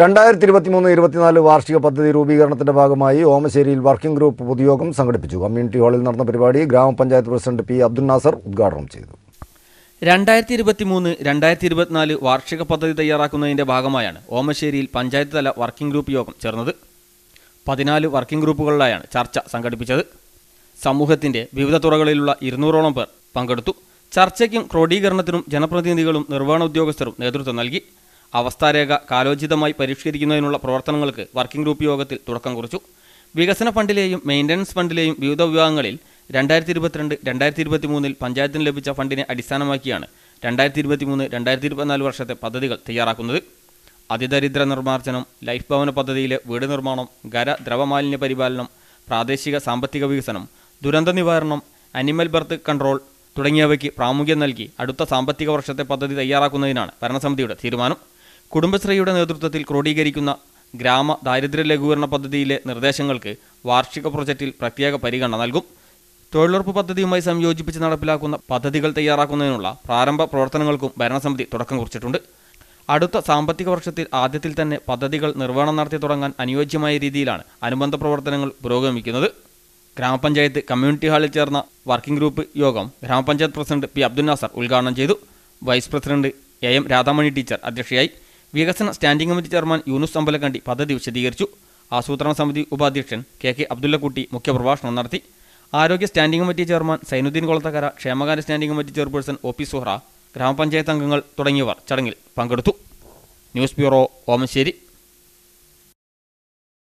രണ്ടായിരത്തി ഇരുപത്തി മൂന്ന് ഇരുപത്തിനാല് വാർഷിക പദ്ധതി രൂപീകരണത്തിന്റെ ഭാഗമായി ഓമശ്ശേരിയിൽ വർക്കിംഗ് ഗ്രൂപ്പ് പൊതുയോഗം സംഘടിപ്പിച്ചു കമ്മ്യൂണിറ്റി ഹാളിൽ നടന്ന പരിപാടി ഗ്രാമപഞ്ചായത്ത് പ്രസിഡന്റ് പി അബ്ദുൽ നാസർ ഉദ്ഘാടനം ചെയ്തു രണ്ടായിരത്തി ഇരുപത്തി മൂന്ന് രണ്ടായിരത്തി ഇരുപത്തിനാല് വാർഷിക പദ്ധതി തയ്യാറാക്കുന്നതിന്റെ ഭാഗമായാണ് ഓമശ്ശേരിയിൽ പഞ്ചായത്ത് തല വർക്കിംഗ് ഗ്രൂപ്പ് യോഗം ചേർന്നത് പതിനാല് വർക്കിംഗ് ഗ്രൂപ്പുകളിലായാണ് ചർച്ച സംഘടിപ്പിച്ചത് സമൂഹത്തിന്റെ വിവിധ തുറകളിലുള്ള ഇരുന്നൂറോളം പേർ പങ്കെടുത്തു ചർച്ചയ്ക്കും ക്രോഡീകരണത്തിനും ജനപ്രതിനിധികളും നിർവഹണ ഉദ്യോഗസ്ഥരും നേതൃത്വം നൽകി അവസ്ഥാരേഖ കാലോചിതമായി പരിഷ്കരിക്കുന്നതിനുള്ള പ്രവർത്തനങ്ങൾക്ക് വർക്കിംഗ് ഗ്രൂപ്പ് യോഗത്തിൽ തുടക്കം കുറിച്ചു വികസന ഫണ്ടിലെയും മെയിൻ്റനൻസ് ഫണ്ടിലെയും വിവിധ വിഭാഗങ്ങളിൽ രണ്ടായിരത്തി ഇരുപത്തിരണ്ട് രണ്ടായിരത്തി ഇരുപത്തി മൂന്നിൽ പഞ്ചായത്തിന് ലഭിച്ച ഫണ്ടിനെ അടിസ്ഥാനമാക്കിയാണ് രണ്ടായിരത്തി ഇരുപത്തി മൂന്ന് രണ്ടായിരത്തി ഇരുപത്തിനാല് വർഷത്തെ പദ്ധതികൾ തയ്യാറാക്കുന്നത് അതിദരിദ്ര നിർമ്മാർജ്ജനം ലൈഫ് ഭവന പദ്ധതിയിലെ വീട് നിർമ്മാണം ഖര ദ്രവമാലിന്യ പരിപാലനം പ്രാദേശിക സാമ്പത്തിക വികസനം ദുരന്ത നിവാരണം അനിമൽ ബർത്ത് കൺട്രോൾ തുടങ്ങിയവയ്ക്ക് പ്രാമുഖ്യം നൽകി അടുത്ത സാമ്പത്തിക വർഷത്തെ പദ്ധതി തയ്യാറാക്കുന്നതിനാണ് ഭരണസമിതിയുടെ തീരുമാനം കുടുംബശ്രീയുടെ നേതൃത്വത്തിൽ ക്രോഡീകരിക്കുന്ന ഗ്രാമ ദാരിദ്ര്യ ലഘൂകരണ പദ്ധതിയിലെ നിർദ്ദേശങ്ങൾക്ക് വാർഷിക പ്രൊജക്റ്റിൽ പ്രത്യേക പരിഗണന നൽകും തൊഴിലുറപ്പ് പദ്ധതിയുമായി സംയോജിപ്പിച്ച് നടപ്പിലാക്കുന്ന പദ്ധതികൾ തയ്യാറാക്കുന്നതിനുള്ള പ്രാരംഭ പ്രവർത്തനങ്ങൾക്കും ഭരണസമിതി തുടക്കം കുറിച്ചിട്ടുണ്ട് അടുത്ത സാമ്പത്തിക വർഷത്തിൽ ആദ്യത്തിൽ തന്നെ പദ്ധതികൾ നിർവഹണം നടത്തി തുടങ്ങാൻ അനുയോജ്യമായ രീതിയിലാണ് അനുബന്ധ പ്രവർത്തനങ്ങൾ പുരോഗമിക്കുന്നത് ഗ്രാമപഞ്ചായത്ത് കമ്മ്യൂണിറ്റി ഹാളിൽ ചേർന്ന വർക്കിംഗ് ഗ്രൂപ്പ് യോഗം ഗ്രാമപഞ്ചായത്ത് പ്രസിഡന്റ് പി അബ്ദുൽ നാസർ ഉദ്ഘാടനം ചെയ്തു vice president A M Radhamani teacher അധ്യക്ഷയായി വികസന standing committee chairman Yunus Ambalakkandi പദ്ധതി വിശദീകരിച്ചു ആസൂത്രണ സമിതി ഉപാധ്യക്ഷൻ കെ കെ അബ്ദുള്ളക്കുട്ടി മുഖ്യപ്രഭാഷണം നടത്തി ആരോഗ്യ standing committee chairman Sainudheen Kolathakkara ക്ഷേമകാര്യ standing committee chairperson O P Suhra ഗ്രാമപഞ്ചായത്ത് അംഗങ്ങൾ തുടങ്ങിയവർ ചടങ്ങിൽ പങ്കെടുത്തു ന്യൂസ് ബ്യൂറോ ഓമശ്ശേരി